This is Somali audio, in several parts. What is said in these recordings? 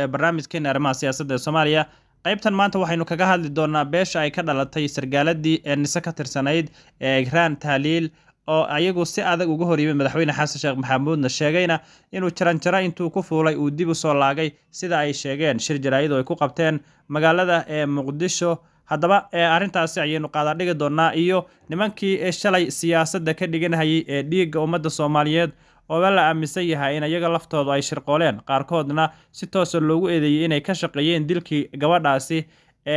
ee barnaamijkeena arrimaha siyaasadda ee soomaaliya qaybtan maanta waxaynu kaga hadli doonaa beesha ay ka dhalatay sargaaladii eenise ka tirsanayd ee igraan tahliil oo ayagu si adag uga horyimid madaxweyne xasan sheekh maxamuudna sheegayna inuu jaranjaro intuu ku fuulay uu dib u soo laagay sida ay sheegeen shir jaraa-idu ay ku qabteen magaalada ee muqdisho haddaba arrintaasi ayaynu qaadaadhigi doonaa iyo nimankii shalay siyaasadda ka dhiganhayay ee dhiigga ummadda soomaaliyeed ooba la aaminsan yahay in iyaga laftoodu ay shirqooleen qaarkoodna si toosa ah loogu eedeeyey inay ka shaqeeyeen dilkii gabadhaasi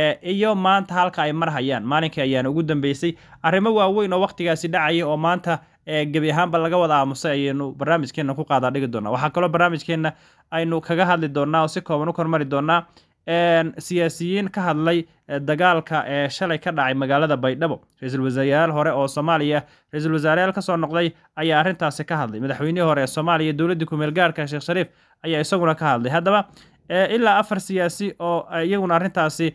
ee iyo maanta halka ay mar hayaan maalinkii ayaana ugu dambeysay arrimo waaweyn oo wakhtigaasi dhacaya oo maanta ee gebi ahaanba laga wada aamusay ayaynu barnaamijkeenna ku qaadaa dhigi doonaa waxaa kaloo barnaamijkeenna aynu kaga hadli doonaa oo si kooban u kormari doonaa siyaasiyiin ka hadlay eh, dagaalka ee eh, shalay ka dhacay magaalada baydhabo ra-iisul wasaarayaal hore oo soomaaliya ra-iisul ka soo noqday ayaa arrintaasi ka hadlay madaxweynihii hore ee soomaaliya dowladdii kumeelgaarka sheekh shariif ayaa isaguna ka hadlay haddaba eh, ilaa afar siyaasi oo iyaguna arrintaasi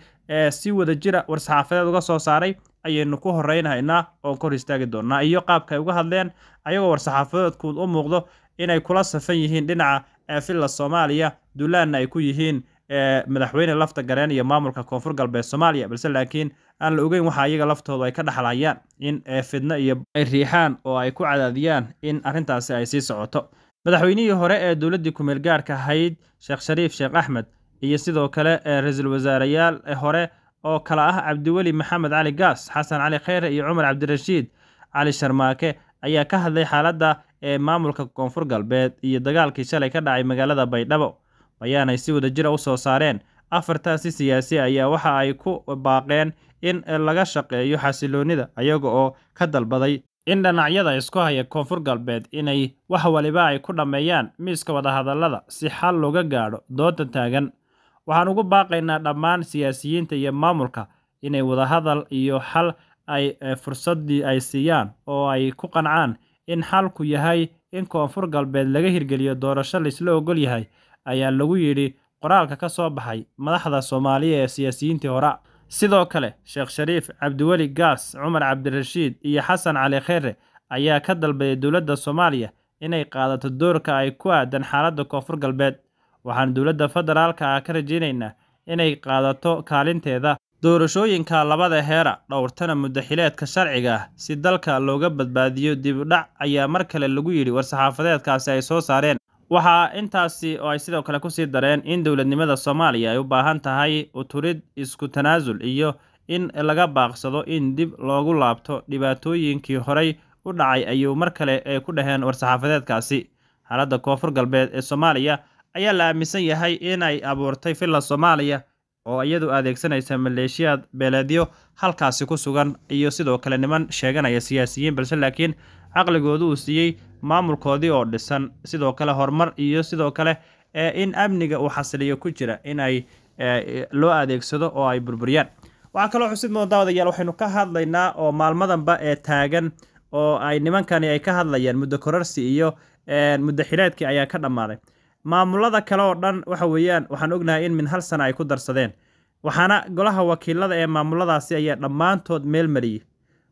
si wada jira war-saxaafadeed uga soo saaray ayaynu ku horeynaynaa oon ka hor istaagi doonnaa iyo qaabka ay uga hadleen ayagoo war-saxaafadeedkuud u muuqdo inay kula safan yihiin dhinaca filla soomaaliya duulaanna ay ku yihiin madaxweyne lafta gareen iyo maamulka koonfur galbeed soomaaliya balse laakiin aan la ogeyn waxa iyaga laftoodu ay ka dhaxlayaan in fidna iyo ay riixaan oo ay ku cadaadiyaan in arrintaasi ay sii socoto madaxweynihii hore ee dowladdii kumeel gaarka ahayd sheekh shariif sheekh axmed iyo sidoo kale ra-iisul wasaarayaal hore oo kale ah cabdiweli maxamed cali gaas xasan cali kheyre iyo cumar cabdirashiid cali sharmaake ayaa ka hadlay xaaladda ee maamulka koonfur galbeed iyo dagaalkii shalay ka dhacay magaalada baydhabo ayaanay si wadajira ah u soo saareen afartaasi siyaasi ah ayaa waxa ay ku baaqeen in laga shaqeeyo xasiloonnida ayaga oo ka dalbaday in dhinacyada isku haya koonfur galbeed inay wax waliba ay ku dhammeeyaan miiska wadahadallada si xal looga gaadho doodda taagan waxaan ugu baaqaynaa dhammaan siyaasiyiinta iyo maamulka inay wadahadal iyo xal ay eh, fursaddii ay siiyaan oo ay ku qancaan in xalku yahay in koonfur galbeed laga hirgeliyo doorasho laysla ogol yahay ayaa lagu yidhi qoraalka ka soo baxay madaxda Soomaaliya ee siyaasiyiintii hore sidoo kale Sheekh Shariif Cabdiweli Gaas Cumar Cabdirashiid iyo Xasan Cali Khayre ayaa ka dalbaday dowladda Soomaaliya inay qaadato doorka ay ku aadan xaaladda koonfur galbeed waxaan dowladda federaalka ah ka rajaynaynaa inay qaadato kaalinteeda doorashooyinka labada heera dhowrtana muddaxileedka sharciga ah si dalka looga badbaadiyo dib u dhac ayaa mar kale lagu yidhi war-saxaafadeedkaasi ay soo saareen Waxaa intaasi oo ay sidoo kale ku sii dareen in dowladnimada Soomaaliya ay u baahan tahay uturid isku tanaasul iyo in laga baaqsado in dib loogu laabto dhibaatooyinkii horay u dhacay ayuu mar kale ay ku dhaheen war-saxaafadeedkaasi. Xaaladda Koonfur Galbeed ee Soomaaliya ayaa la aaminsan yahay inay abuurtay filla Soomaaliya oo iyadu adeegsanaysa maleeshiyaad beeleedyo halkaasi ku sugan iyo sidoo kale niman sheeganaya siyaasiyiin balse laakiin caqligoodu uu siiyey maamulkoodii oo dhisan sidoo kale horumar iyo sidoo kale eh, in amniga uu xasiliyo ku jira in ay eh, loo adeegsado oo ay burburiyaan waxaa kaloo xusid mudan daawadayaal waxaynu ka hadlaynaa oo maalmadanba ee eh, taagan oo ay nimankani ay ka hadlayaan muddo korarsi iyo muddo xileedkii ayaa ka dhammaaday maamulada kale oo dhan waxa weeyaan waxaan ognahay in min hal sana ay ku darsadeen waxaana golaha wakiilada ee maamuladaasi ayaa dhammaantood meel mariyey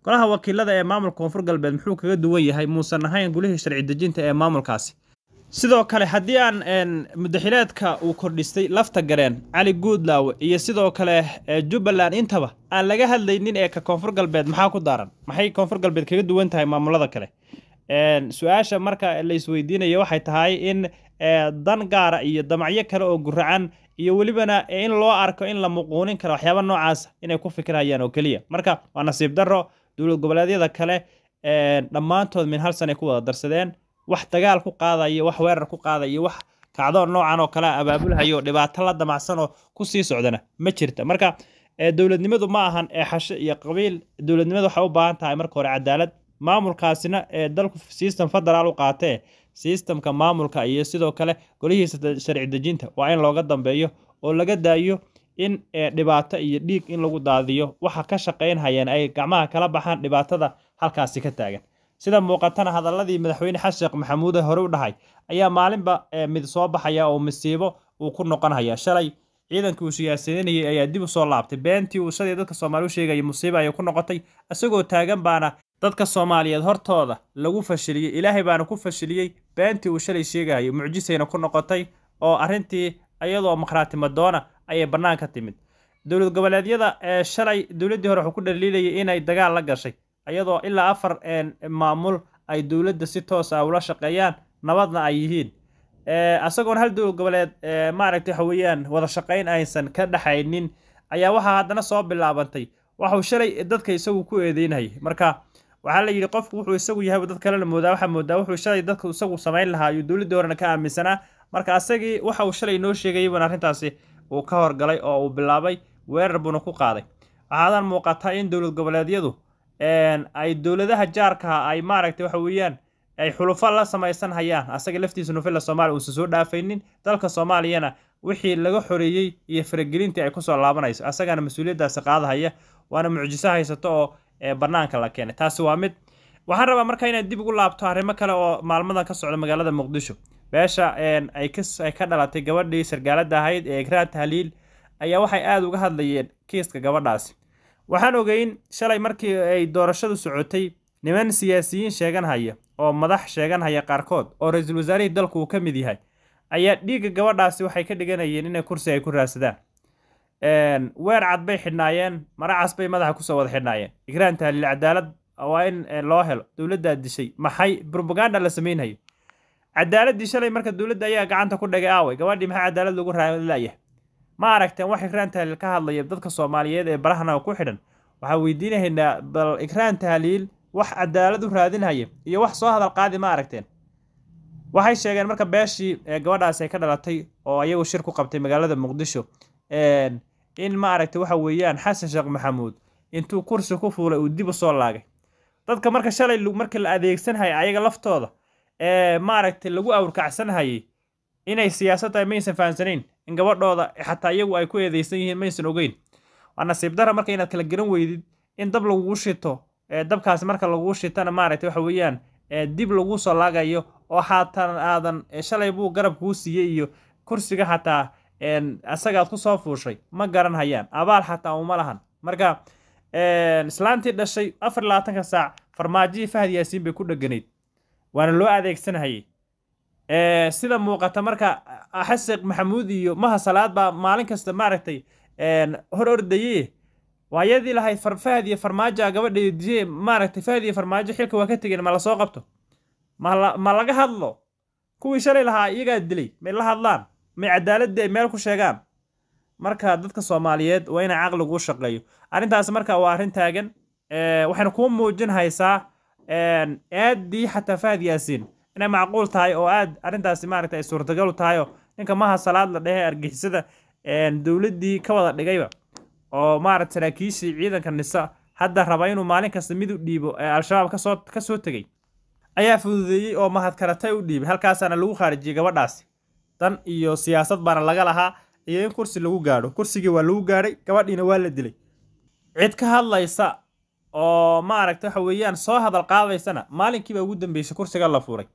golaha wakiilada ee maamulka koonfur galbeed muxuu kaga duwan yahay muusan ahayn gulihii sharci dejinta ee maamulkaasi sidoo kale haddii aan mudaxileedka uu kordhistay lafta gareen cali guudlaawe iyo sidoo kale jubbaland intaba aan laga hadlaynin ee ka koonfur galbeed maxaa ku daaran maxay koonfur galbeed kaga duwan tahay maamulada kale su-aasha marka la waxay tahay in dan gaara iyo damacyo kale oo guracan iyo welibana in loo arko in la muquunin karo waxyaaba noocaasa ah inay ku fikirayaan oo keliya marka waa nasiib daro dowlad goboleedyada kale dhammaantood min hal sanay ku wada darsadeen wax dagaal ku qaadayo wax weerar ku qaadayo wax kacdoon noocan oo kale abaabulhayo dhibaato la damacsanoo kusii socdana ma jirta marka dowladnimadu ma ahan ee xashe iyo qabiil dowladnimadu waxay u baahan tahay marka hore cadaalad maamulkaasina ee dalku sistem federaal u qaatee sistamka maamulka iyo sidoo kale golihiisa sharci dejinta waa in looga dambeeyo oo laga daayo in dhibaato iyo dhiig in lagu daadiyo waxa ka shaqaynhayeen ay gacmaha kala baxaan dhibaatada halkaasi ka taagan sida muuqatana hadalladii madaxweyne xasheekh maxamuude hore u dhahay ayaa maalinba mid soo baxaya oo masiibo uu ku noqonhaya shalay ciidankii uu siyaasadinayay ayaa dib u soo laabtay beentii uu shadii dadka soomaali u sheegaya musiiba ayay ku noqotay isagoo taagan baana dadka soomaaliyeed hortooda lagu fashiliyey ilaahay baana ku fashiliyey beentii uu shalay sheegayay mucjisayna ku noqotay oo arrintii iyadoo makhraatimadoona ayay bannaanka timid dowlad goboleedyada ee shalay dowladdii hore wuxuu ku dhaliilayay inay dagaal la gashay ayadoo ilaa afar maamul ay dowladda si toosa ah ula shaqeeyaan nabadna ay yihiin isagoon hal dowlad goboleed maaragta waxa weeyaan wada shaqayn aysan ka dhexaynin ayaa waxaa haddana soo bilaabantay waxuu shalay dadka isagu ku eedeynayay marka waxaa la yidhi qofku wuxuu isagu yahay dad kalena moodaa waxaa moodaa wuxuu shalay dadku isagu samayn lahaa ayuu dowladdii horena ka aaminsanaa marka asagii waxa uu shalay noo sheegayay baan arrintaasi uu ka horgalay oo uu bilaabay weerar buuna ku qaaday waxaadan muuqataa in dowlad goboleedyadu ay dowladaha jaarkaha ah ay maaragta waxa weeyaan ay xulufo la samaysan hayaan asaga laftiisa nufilla soomaaliya uusan soo dhaafaynin dalka soomaaliyana wixii laga xoreeyey iyo faragelintii ay kusoo laabanayso asagana mas-uuliyaddaasi qaadahaya waana mucjiso haysato oo banaanka la keenay taasi waa mid waxaan rabaa marka inaad dib ugu laabto arrimo kale oo maalmadan ka socda magaalada muqdisho beesha ay ka dhalatay gabadhii sargaalada ahayd ee igraat haliil ayaa waxay aada uga hadlayeen kiiska gabadhaasi waxaan ogeyn shalay markii ay doorashadu socotay niman siyaasiyiin sheegan haya oo madax sheegan haya qaarkood oo ra-iisul wasaarihii dalku uu ka mid yahay ayaa dhiigga gabadhaasi waxay ka dhiganayeen inay kursi ay ku raasadaan weer cad bay xidhnaayeen mara cas bay madaxa kusoo wada xidhnaayeen igraanta haliil cadaalad waa in eh, loo helo dowladdaa dishay maxay brobaganda la samaynayo cadaaladii shalay marka dowladda ayaa gacanta ku dhagay aaway gabadhii maxaa cadaalad lagu raalaaya ma aragteen wax ikraan tahaliil ka hadlaya dadka soomaaliyeed ee barahana ku xidhan waxaan weydiinahaynaa bal ikraan tahliil wax cadaalad u raadinhaya iyo wax soo hadal qaadi ma aragteen waxay sheegeen marka beeshii ee gabadhaas ay ka dhalatay oo ayagu shir ku qabtay magaalada muqdisho in ma aragtay waxa weeyaan xasan sheekh maxamuud intuu kursi ku fuulay uu dib u soo laagay dadka marka shalay markii la adeegsanhaya ayaga laftooda ee maaragtay lagu awrkacsanhayay inay siyaasada maysan fahamsanayn in gabadhooda xataa iyagu ay ku eedaysan yihiin maysan ogeyn waa nasiib dara marka inaad kala garan weydid in dab lagugu shito dabkaasi marka lagugu shitana maaragtay waxa weeyaan dib lagu soo laagayo oo haatan aadan shalay buu garab kuu siiyey iyo kursiga xataa asagaad ku soo fuushay ma garan hayaan abaal xataa uma lahan marka islaantii dhashay afar labaatanka saac farmaajihii fahad yaasiin bay ku dheganayd waana loo adeegsanhayay sida muuqata marka ah, xaseq maxamuud iyo maha salaad baa maalin kasta maaragtay hor ordaye waayadii lahayd fahad iyo farmaajoa gabadha diye maaragtay fahad iyo farmaajo xilka waa ka tegeen ma lasoo qabto ma laga hadlo kuwii shalay lahaa iyagaa dilay may la hadlaan may cadaaladii ay meel ku sheegaan marka dadka soomaaliyeed waa inaa caqliguu shaqeeyo arrintaas marka waa arrin taagan waxayna kuu muujin haysaa aadii xataa faad yaasiin inay macquul tahay oo aad arrintaasi maaragta ay suurtagalu tahayo ninka maha salaad la dhehe argixisada dowladdii ka wada dhigayba oo maarata saraakiishii ciidanka nisa hadda raba inuu maalin kasta mid u dhiibo ee al-shabaab kasoo ka soo tegey ayaa fududeeyey oo mahadkaratay u dhiibay halkaasaana lagu khaarijiyey gabadhaasi dan iyo siyaasad baana laga lahaa iyo in kursi lagu gaadho kursigii waa lagu gaadhay gabadhiina waa la dilay cid ka hadlaysa oo maaragta waxa weeyaan soo hadal qaadaysana maalinkiiba ugu dambeysa kursiga la furay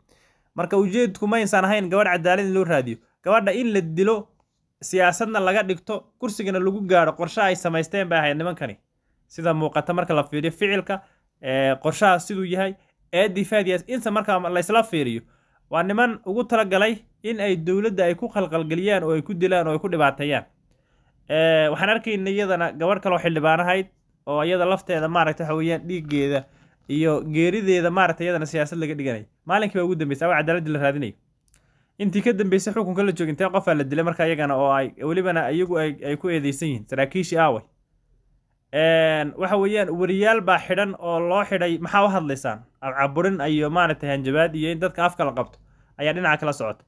marka ujeedku maaysan ahayn gabadh cadaalad in loo raadiyo gabadha in la dilo siyaasadna laga dhigto kursigana lagu gaaro qorshe ay samaysteen bay ahayd nimankani sida muuqata marka la fiiriyo ficilka qorshaha siduu yahay eedii faadiyaas inta marka laysla fiiriyo waa niman ugu talagalay in ay dowladda ay ku qalqalgeliyaan oo ay ku dilaan oo ay ku dhibaateeyaan waxaan arkaynay iyadana gabadh kaloo xildhibaanahayd oo iyada lafteeda maaragta waxa weeyaan dhiiggeeda iyo geerideeda maaragta iyadana siyaasad laga dhiganay maalinkiiba ugu dambeysay awa cadaaladii la raadinayo intii ka dambeysay xukunka la joogintee qofaa la dilay marka iyagana oo ay welibana iyagu ay ku eedeysan yihiin saraakiishi aaway waxa weeyaan wariyaal baa xidhan oo loo xidhay maxaa u hadlaysaan abcaburin iyo maaragtay hanjabaad iyo in dadka afka la qabto ayaa dhinaca kala socota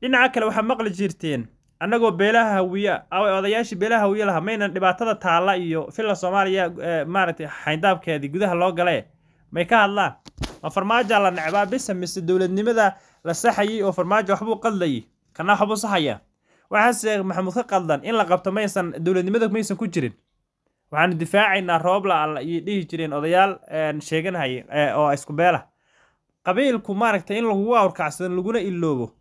dhinaca kale waxaa maqli jirteen annagoo beelaha hawiya odayaashii beelaha hawiya lahaa maynan dhibaatada taalla iyo filla soomaaliya eh, maaragtay xayndaabkeedii gudaha loo galee may ka hadlaan ma farmaajaa la necbaa bisa mise dowladnimada la saxayey oo farmaajo waxbuu qadlayay kana waxbuu saxaya waxaa sheekh maxamuud ka qaldan in la qabto maysan dowladnimada maysan ku jirin waxaanu difaacaynaa roobla alla iyo dhihi jireen odayaal sheeganhaya eh, oo isku beela qabiilku maaragtay in lagugu awrkacsado laguna iloobo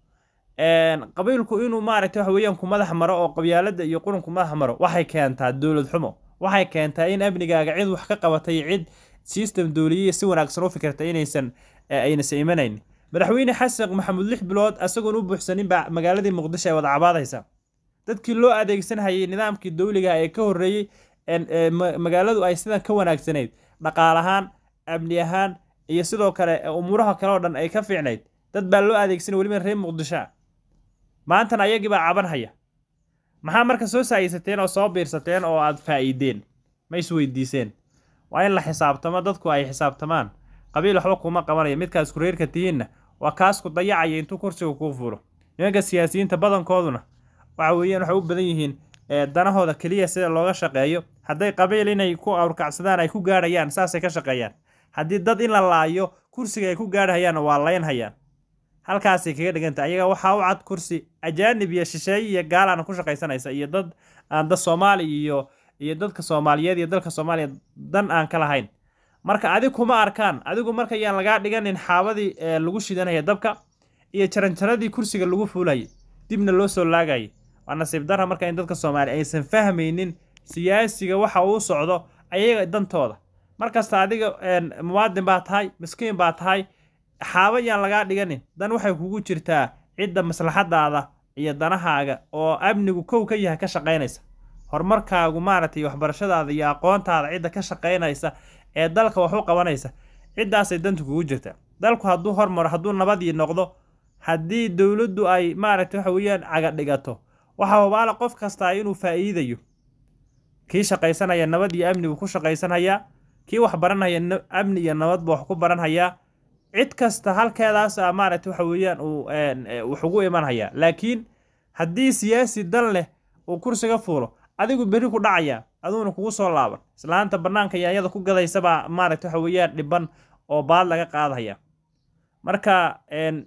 qabiilku inuu maaragtay waxa weeyaan ku madax maro oo qabyaalada iyo qurunku madax maro waxay keentaa dowlad xumo waxay keentaa in amnigaaga cid wax ka qabatay cid system dowliyiya si wanaagsan u fikirta inaysan eh, aynase imanayn madaxweyne xasan maxamuud lix bilood isagoon u buuxsanin baa magaaladii muqdisho ay wada cabaadaysa dadkii loo adeegsanhayay nidaamkii dowliga ee ka horreeyey eh, magaaladu ay sidan ka wanaagsanayd dhaqaal ahaan amni ahaan iyo sidoo kale eh, umuuraha kale oo dhan ay ka fiicnayd dad baa loo adeegsanay weliba reer muqdisho maantana ayagii baa caban haya maxaa marka soo saayeysateen oo soo biirsateen oo aad faa'iideen ma isweydiiseen waa in la xisaabtamo dadku ay xisaabtamaan qabiil waxba kuma qabanaya midkaas kureerka tihiinna waa kaasku dayacaya intuu kursiga kuu fulo nimanka siyaasiyiinta badankooduna waxa weeyaan waxay u badan yihiin eh, danahooda keliya sida looga shaqeeyo hadday qabiil inay ku awrkacsadaan ay ku gaadhayaan saasay ka shaqeeyaan haddii dad in la laayo kursiga ay ku gaadhayaanna waa layn hayaan halkaasay kaga dhiganta ayaga waxaa u cad kursi ajaanib iyo shisheeye iyo gaalaana ku shaqaysanaysa iyo dad aan da soomaali iyo iyo dadka soomaaliyeed iyo dalka soomaaliya dan aan ka lahayn marka adig kuma arkaan adigu markayaan lagaa dhiganin xaabadii ee lagu shidanaya dabka iyo jaranjaradii kursiga lagu fuulayay dibna loo soo laagayay waa nasiib darra marka in dadka soomaali aysan fahmaynin siyaasiga waxa uu socdo ayaga dantooda markasta adiga muwaadin baa tahay miskiin baa tahay xaaba yaan lagaa dhiganin dan waxay kugu jirtaa cidda maslaxadaada iyo danahaaga oo amnigu kow ka yahay ka shaqaynaysa horumarkaagu maaragtay waxbarashadaada iyo aqoontaada cidda ka shaqaynaysa ee dalka waxu qabanaysa ciddaasay danta kugu jirtaa dalku hadduu hormaro hadduu nabadii noqdo haddii dowladdu ay maaragtay waxa weeyaan cagadhigato waxa hubaala qof kastaa inuu faa'iidayo kii shaqaysanaya nabad iyo amnigu ku shaqaysanayaa kii wax baranaya amni iyo nabad buu wax ku baranhayaa cid kasta halkeedaas ah, maaragta waxa weeyaan uu eh, wax ugu imanhayaa laakiin haddii siyaasi dan leh uu kursiga fuulo adigu beri ku dhacayaa aduuna kugu soo laaban islaanta bannaanka yaanyada ku gadaysabaa maaragta waxa weeyaan dhiban oo baad laga qaadaya marka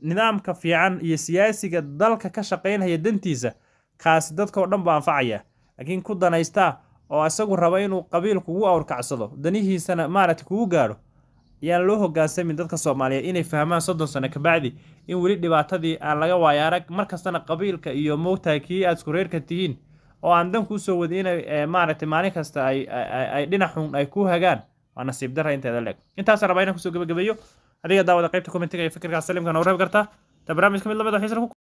nidaamka fiican iyo siyaasiga dalka ka shaqaynaya dantiisa kaasi dadkao dhan buu anfacayaa laakiin ku danaystaa oo isagu raba inuu qabiil kugu awrkacsado danihiisana maaragta kugu gaadho ayaa loo hogaansamin dadka soomaaliyeed inay fahmaan soddon sano kabacdi in weli dhibaatadii aan laga waaya arag mar kastana qabiilka iyo moogtahay kii aad isku reerka tihiin oo aan dan kuu soo wadi inay e, maaragtay maalin kasta ay dhinac xun ay ku hagaan waa nasiib darra inteeda leeg intaasa rabaa inaan kusoo gebagabeeyo adiga daawada qaybta commentiga iyo fikirkaa salimka noo reeb kartaa ta barnaamij mid lamid